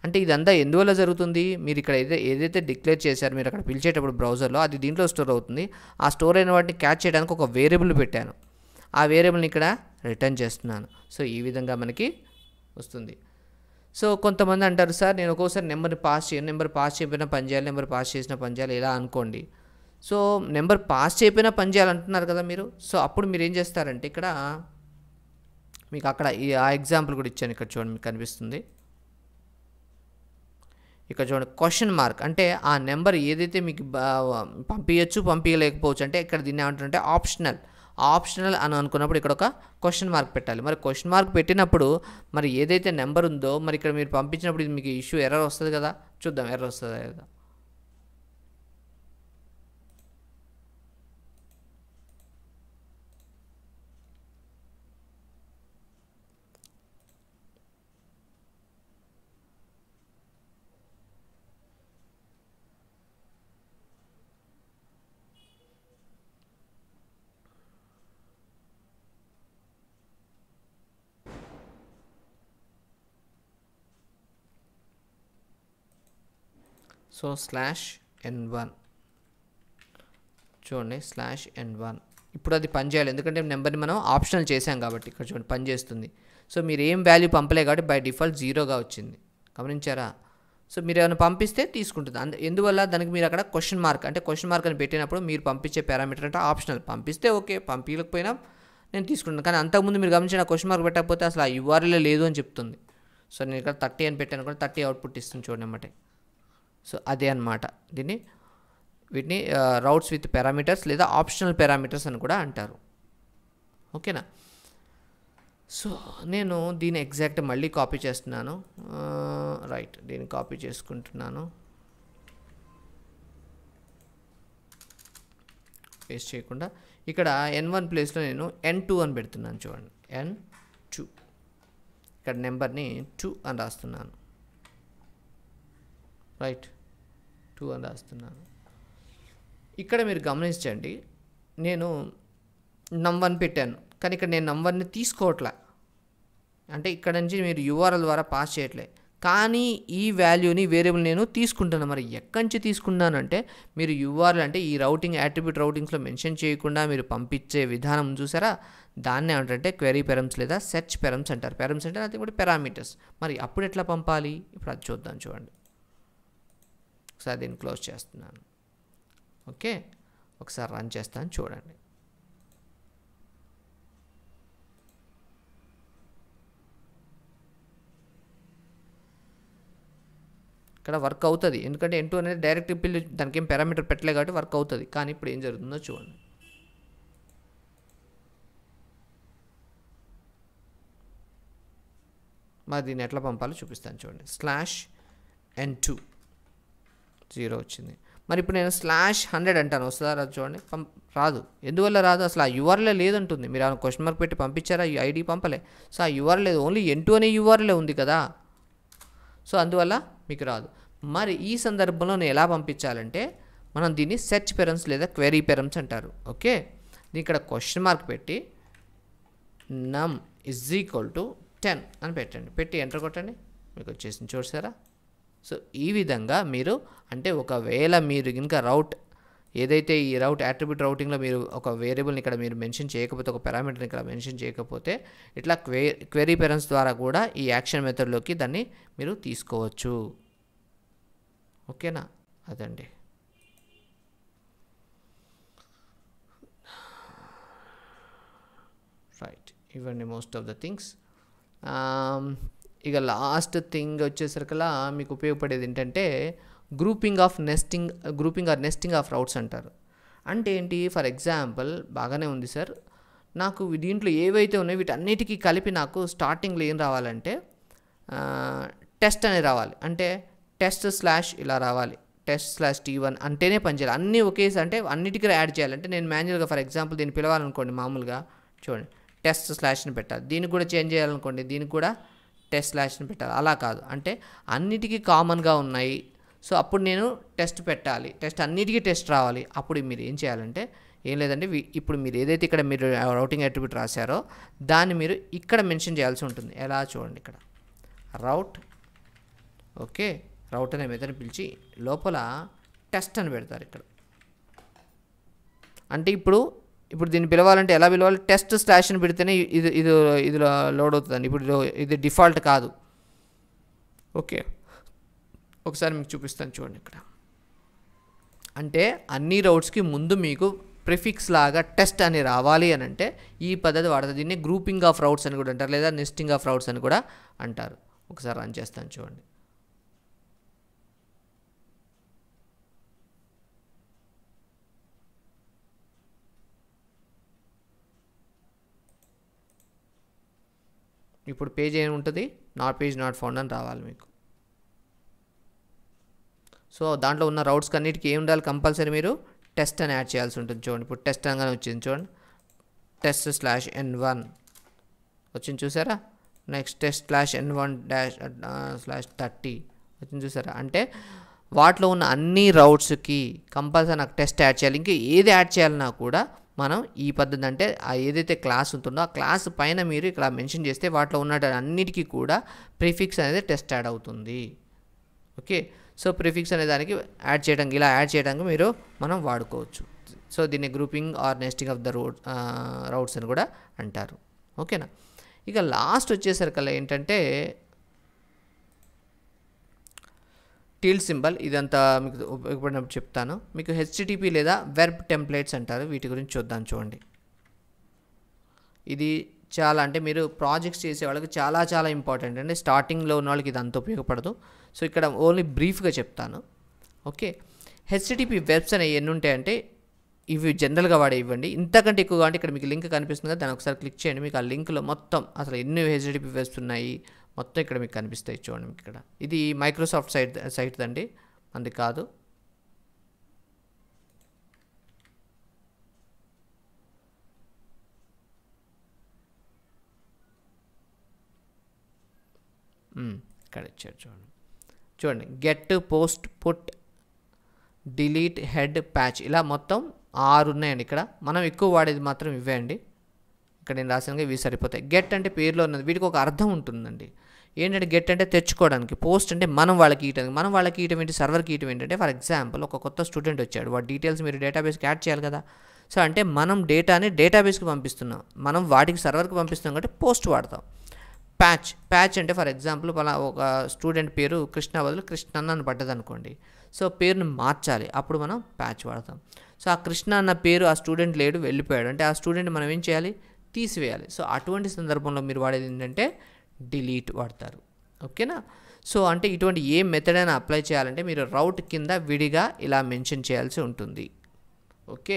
అంటే ఇదంతా ఎందువల్ల జరుగుతుంది మీరు ఇక్కడ ఏదైతే ఏదైతే డిక్లేర్ చేశారు మీరు అక్కడ పిలిచేటప్పుడు బ్రౌజర్లో అది దీంట్లో స్టోర్ అవుతుంది ఆ స్టోర్ అయిన వాటిని క్యాచ్ చేయడానికి ఒక వేరియబుల్ పెట్టాను ఆ వేరియబుల్ని ఇక్కడ రిటర్న్ చేస్తున్నాను సో ఈ విధంగా మనకి వస్తుంది సో కొంతమంది అంటారు సార్ నేను ఒక్కోసారి నెంబర్ని పాస్ చేయను నెంబర్ పాస్ చేయకపోయినా చేయాలి నెంబర్ పాస్ చేసిన చేయాలి ఇలా అనుకోండి సో నెంబర్ పాస్ చేయకపోయినా పని చేయాలంటున్నారు కదా మీరు సో అప్పుడు మీరు ఏం చేస్తారంటే ఇక్కడ మీకు అక్కడ ఈ ఆ ఎగ్జాంపుల్ కూడా ఇచ్చాను ఇక్కడ చూడండి మీకు కనిపిస్తుంది ఇక్కడ చూడండి క్వశ్చన్ మార్క్ అంటే ఆ నెంబర్ ఏదైతే మీకు పంపించచ్చు పంపించలేకపోవచ్చు అంటే ఇక్కడ దీన్ని ఏమంటుంటే ఆప్షనల్ ఆప్షనల్ అని అనుకున్నప్పుడు ఇక్కడ ఒక క్వశ్చన్ మార్క్ పెట్టాలి మరి క్వశ్చన్ మార్క్ పెట్టినప్పుడు మరి ఏదైతే నెంబర్ ఉందో మరి ఇక్కడ మీరు పంపించినప్పుడు ఇది మీకు ఇష్యూ ఎర్రర్ వస్తుంది కదా చూద్దాం ఎర్రర్ వస్తుందా కదా సో స్లాష్ ఎన్ వన్ చూడండి స్లాష్ ఎన్ వన్ ఇప్పుడు అది పనిచేయాలి ఎందుకంటే నెంబర్ని మనం ఆప్షనల్ చేసాం కాబట్టి ఇక్కడ చూడండి పనిచేస్తుంది సో మీరు ఏం వాల్యూ పంపలే కాబట్టి బై డిఫాల్ట్ జీరోగా వచ్చింది గమనించారా సో మీరు ఏమైనా పంపిస్తే తీసుకుంటుంది అందు ఎందువల్ల దానికి మీరు అక్కడ క్వశ్చన్ మార్క్ అంటే క్వశ్చన్ మార్క్ అని పెట్టినప్పుడు మీరు పంపించే పారామీటర్ అంటే ఆప్షనల్ పంపిస్తే ఓకే పంపించకపోయినా నేను తీసుకుంటాను కానీ అంతకుముందు మీరు గమనించిన క్వశ్చన్ మార్క్ పెట్టకపోతే అసలు ఆ యూఆర్ఎల్ లేదు అని చెప్తుంది సో నేను ఇక్కడ థర్టీ అని పెట్టాను కూడా థర్టీ అవుట్పుట్ ఇస్తుంది చూడండి అన్నమాట సో అదే అనమాట దీన్ని వీటిని రౌట్స్ విత్ పారామీటర్స్ లేదా ఆప్షనల్ పారామీటర్స్ అని కూడా అంటారు ఓకేనా సో నేను దీని ఎగ్జాక్ట్ మళ్ళీ కాపీ చేస్తున్నాను రైట్ దీన్ని కాపీ చేసుకుంటున్నాను పేస్ట్ చేయకుండా ఇక్కడ ఎన్ వన్ ప్లేస్లో నేను ఎన్ టూ అని పెడుతున్నాను చూడండి ఎన్ టూ ఇక్కడ నెంబర్ని టూ అని రాస్తున్నాను రైట్ టూ అని రాస్తున్నాను ఇక్కడ మీరు గమనించండి నేను వన్ పెట్టాను కానీ ఇక్కడ నేను నంబర్ని తీసుకోవట్లే అంటే ఇక్కడ నుంచి మీరు యూఆర్ఎల్ ద్వారా పాస్ చేయట్లే కానీ ఈ వాల్యూని వేరియబుల్ నేను తీసుకుంటాను మరి ఎక్కడి నుంచి తీసుకున్నానంటే మీరు యూఆర్ఎల్ అంటే ఈ రౌటింగ్ యాట్రిబ్యూట్ రౌటింగ్స్లో మెన్షన్ చేయకుండా మీరు పంపించే విధానం చూసారా దాన్నే అంటే క్వెరీ పెరమ్స్ లేదా సెర్చ్ పెరమ్స్ అంటారు పెరమ్స్ అంటే అది కూడా పారామీటర్స్ మరి అప్పుడు ఎట్లా పంపాలి ఇప్పుడు అది చూద్దాం చూడండి ఒకసారి దీన్ని క్లోజ్ చేస్తున్నాను ఓకే ఒకసారి రన్ చేస్తాను చూడండి ఇక్కడ వర్క్ అవుతుంది ఎందుకంటే ఎంటూ అనేది డైరెక్ట్ పిల్లి దానికి ఏం పారామీటర్ పెట్టలే కాబట్టి వర్క్ అవుతుంది కానీ ఇప్పుడు ఏం జరుగుతుందో చూడండి మరి దీన్ని ఎట్లా పంపాలో చూపిస్తాను చూడండి స్లాష్ ఎన్ టూ జీరో వచ్చింది మరి ఇప్పుడు నేను స్లాష్ హండ్రెడ్ అంటాను వస్తుందా రాదు చూడండి పం రాదు ఎందువల్ల రాదు అసలు ఆ యువర్లే లేదంటుంది మీరు ఆ క్వశ్చన్ మార్క్ పెట్టి పంపించారా ఐడి పంపలే సో ఆ యువర్ లేదు ఓన్లీ ఎన్ అనే యువర్లే ఉంది కదా సో అందువల్ల మీకు రాదు మరి ఈ సందర్భంలో నేను ఎలా పంపించాలంటే మనం దీన్ని సెర్చ్ పెరమ్స్ లేదా క్వెరీ పెరమ్స్ అంటారు ఓకే ఇక్కడ క్వశ్చన్ మార్క్ పెట్టి num is equal to ten అని పెట్టండి పెట్టి ఎంటర్ కొట్టండి మీకు వచ్చేసింది చూసారా సో ఈ విధంగా మీరు అంటే ఒకవేళ మీరు ఇంకా రౌట్ ఏదైతే ఈ రౌట్ యాట్రిబ్యూట్ రౌటింగ్లో మీరు ఒక వేరియబుల్ని ఇక్కడ మీరు మెన్షన్ చేయకపోతే ఒక పారామీటర్ని ఇక్కడ మెన్షన్ చేయకపోతే ఇట్లా క్వే క్వెరీ పేరెంట్స్ ద్వారా కూడా ఈ యాక్షన్ మెథడ్లోకి దాన్ని మీరు తీసుకోవచ్చు ఓకేనా అదండి రైట్ ఇవన్నీ మోస్ట్ ఆఫ్ ద థింగ్స్ ఇక లాస్ట్ థింగ్ వచ్చేసరికలా మీకు ఉపయోగపడేది ఏంటంటే grouping of nesting grouping or nesting of routes అంటారు అంటే ఏంటి ఫర్ ఎగ్జాంపుల్ బాగానే ఉంది సార్ నాకు దీంట్లో ఏవైతే ఉన్నాయో వీటన్నిటికీ కలిపి నాకు స్టార్టింగ్లో ఏం రావాలంటే టెస్ట్ అనేది రావాలి అంటే టెస్ట్ స్లాష్ ఇలా రావాలి టెస్ట్ స్లాష్ టీ వన్ అంటేనే పనిచేయాలి అన్నీ ఒకేసారి అంటే అన్నిటికీ యాడ్ చేయాలంటే నేను మాన్యువల్గా ఫర్ ఎగ్జాంపుల్ దీన్ని పిలవాలనుకోండి మామూలుగా చూడండి టెస్ట్ స్లాష్ని పెట్టాలి దీనికి కూడా చేంజ్ చేయాలనుకోండి దీనికి కూడా టెస్ట్ ల్యాష్ని పెట్టాలి అలా కాదు అంటే అన్నిటికీ కామన్గా ఉన్నాయి సో అప్పుడు నేను టెస్ట్ పెట్టాలి టెస్ట్ అన్నిటికీ టెస్ట్ రావాలి అప్పుడు మీరు ఏం చేయాలంటే ఏం లేదంటే ఇప్పుడు మీరు ఏదైతే ఇక్కడ మీరు రౌటింగ్ అట్రిబ్యూట్ రాశారో దాన్ని మీరు ఇక్కడ మెన్షన్ చేయాల్సి ఉంటుంది ఎలా చూడండి ఇక్కడ రౌట్ ఓకే రౌట్ అనే మీద పిలిచి లోపల టెస్ట్ అని పెడతారు ఇక్కడ అంటే ఇప్పుడు ఇప్పుడు దీన్ని పిలవాలంటే ఎలా పిలవాలి టెస్ట్ స్లాష్ అని పెడితేనే ఇది ఇది ఇదిలో లోడ్ అవుతుందండి ఇప్పుడు ఇది డిఫాల్ట్ కాదు ఓకే ఒకసారి మీకు చూపిస్తాను చూడండి ఇక్కడ అంటే అన్ని రౌట్స్కి ముందు మీకు ప్రిఫిక్స్ లాగా టెస్ట్ అని రావాలి అని అంటే ఈ పద్ధతి వాడుతుంది దీన్ని గ్రూపింగ్ ఆఫ్ రౌట్స్ అని కూడా అంటారు లేదా నెస్టింగ్ ఆఫ్ రౌట్స్ అని కూడా అంటారు ఒకసారి రన్ చేస్తాను చూడండి ఇప్పుడు పేజ్ ఏమి ఉంటుంది నాట్ పేజ్ నాట్ ఫౌండ్ అని రావాలి మీకు సో దాంట్లో ఉన్న రౌట్స్ అన్నిటికీ ఏమి ఉండాలి కంపల్సరీ మీరు టెస్ట్ అని యాడ్ చేయాల్సి ఉంటుంది చూడండి ఇప్పుడు టెస్ట్ అనగానే వచ్చింది చూడండి టెస్ట్ స్లాష్ ఎన్ వన్ వచ్చింది చూసారా next test slash N one dash slash thirty వచ్చింది చూసారా అంటే వాటిలో ఉన్న అన్ని రౌట్స్కి కంపల్సరీ నాకు టెస్ట్ యాడ్ చేయాలి ఇంకా ఏది యాడ్ చేయాలన్నా కూడా మనం ఈ పద్ధతి అంటే ఏదైతే క్లాస్ ఉంటుందో ఆ క్లాస్ పైన మీరు ఇక్కడ మెన్షన్ చేస్తే వాటిలో ఉన్న అన్నిటికీ కూడా ప్రిఫిక్స్ అనేది టెస్ట్ యాడ్ అవుతుంది ఓకే సో ప్రిఫిక్స్ అనే దానికి యాడ్ చేయడానికి ఇలా యాడ్ చేయడానికి మీరు మనం వాడుకోవచ్చు సో దీన్ని grouping or nesting of the road routes అని కూడా అంటారు ఓకేనా ఇక లాస్ట్ వచ్చేసరికల్లా ఏంటంటే టీల్ సింబల్ ఇదంతా మీకు ఉపయోగపడినప్పుడు చెప్తాను మీకు హెచ్టిటిపి లేదా వెర్బ్ టెంప్లెట్స్ అంటారు వీటి గురించి చూద్దాం చూడండి ఇది చాలా అంటే మీరు ప్రాజెక్ట్స్ చేసే వాళ్ళకి చాలా చాలా ఇంపార్టెంట్ అండి స్టార్టింగ్లో ఉన్న వాళ్ళకి ఇది అంత ఉపయోగపడదు సో ఇక్కడ ఓన్లీ బ్రీఫ్గా చెప్తాను ఓకే హెచ్టిటిపి వెబ్స్ అనేవి ఎన్ని ఉంటాయంటే ఇవి జనరల్గా వాడే ఇవ్వండి ఇంతకంటే ఎక్కువగా అంటే ఇక్కడ మీకు లింక్ కనిపిస్తుంది కదా దాన్ని ఒకసారి క్లిక్ చేయండి మీకు ఆ లింక్లో మొత్తం అసలు ఎన్ని హెచ్డిపి వెబ్స్ ఉన్నాయి మొత్తం ఇక్కడ మీకు కనిపిస్తాయి చూడండి మీకు ఇక్కడ ఇది మైక్రోసాఫ్ట్ సైట్ సైట్ అండి అంది కాదు ఇక్కడ ఇచ్చారు చూడండి చూడండి get post put delete head patch ఇలా మొత్తం ఆరు ఉన్నాయండి ఇక్కడ మనం ఎక్కువ వాడేది మాత్రం ఇవ్వండి అండి ఇక్కడ నేను రాసినగా ఇవి సరిపోతాయి గెట్ అంటే పేరులో ఉన్నది వీటికి ఒక అర్థం ఉంటుందండి ఏంటంటే గెట్ అంటే తెచ్చుకోవడానికి పోస్ట్ అంటే మనం వాళ్ళకి ఇవ్వడానికి మనం వాళ్ళకి ఇయటం ఏంటి సర్వర్కి ఇయటం ఏంటంటే ఫర్ ఎగ్జాంపుల్ ఒక కొత్త స్టూడెంట్ వచ్చాడు వాడి డీటెయిల్స్ మీరు డేటాబేస్కి యాడ్ చేయాలి కదా సో అంటే మనం డేటాని డేటాబేస్కి పంపిస్తున్నాం మనం వాటికి సర్వర్కి పంపిస్తున్నాం కాబట్టి పోస్ట్ వాడతాం ప్యాచ్ ప్యాచ్ అంటే ఫర్ ఎగ్జాంపుల్ పలా ఒక స్టూడెంట్ పేరు కృష్ణ బదులు కృష్ణ అని పడ్డది అనుకోండి సో పేరుని మార్చాలి అప్పుడు మనం ప్యాచ్ వాడతాం సో ఆ కృష్ణ అన్న పేరు ఆ స్టూడెంట్ లేడు వెళ్ళిపోయాడు అంటే ఆ స్టూడెంట్ మనం ఏం చేయాలి తీసివేయాలి సో అటువంటి సందర్భంలో మీరు వాడేది ఏంటంటే డిలీట్ వాడతారు ఓకేనా సో అంటే ఇటువంటి ఏ మెథడ్ అయినా అప్లై చేయాలంటే మీరు రౌట్ కింద విడిగా ఇలా మెన్షన్ చేయాల్సి ఉంటుంది ఓకే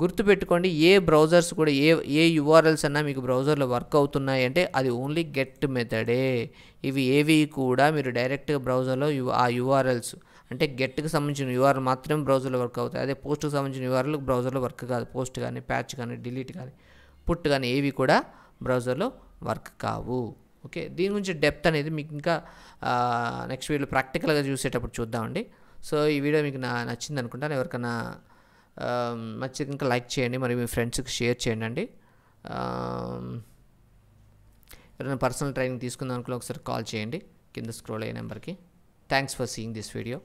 గుర్తుపెట్టుకోండి ఏ బ్రౌజర్స్ కూడా ఏ ఏ యూఆర్ఎల్స్ అన్నా మీకు బ్రౌజర్లో వర్క్ అవుతున్నాయి అంటే అది ఓన్లీ గెట్ మెథడే ఇవి ఏవి కూడా మీరు డైరెక్ట్గా బ్రౌజర్లో ఆ యూఆర్ఎల్స్ అంటే గెట్కి సంబంధించిన యూఆర్ఎల్ మాత్రమే బ్రౌజర్లో వర్క్ అవుతాయి అదే పోస్ట్కి సంబంధించిన యూఆర్ఎల్ బ్రౌజర్లో వర్క్ కాదు పోస్ట్ కానీ ప్యాచ్ కానీ డిలీట్ కానీ పుట్ కానీ ఏవి కూడా బ్రౌజర్లో వర్క్ కావు ఓకే దీని గురించి డెప్త్ అనేది మీకు ఇంకా నెక్స్ట్ వీడియో ప్రాక్టికల్గా చూసేటప్పుడు చూద్దామండి సో ఈ వీడియో మీకు నా నచ్చింది అనుకుంటాను ఎవరికైనా నచ్చింది ఇంకా లైక్ చేయండి మరి మీ ఫ్రెండ్స్కి షేర్ చేయండి అండి ఎవరైనా పర్సనల్ ట్రైనింగ్ తీసుకుందాం అనుకుంటే ఒకసారి కాల్ చేయండి కింద స్క్రోల్ అయ్యే నెంబర్కి thanks for seeing this video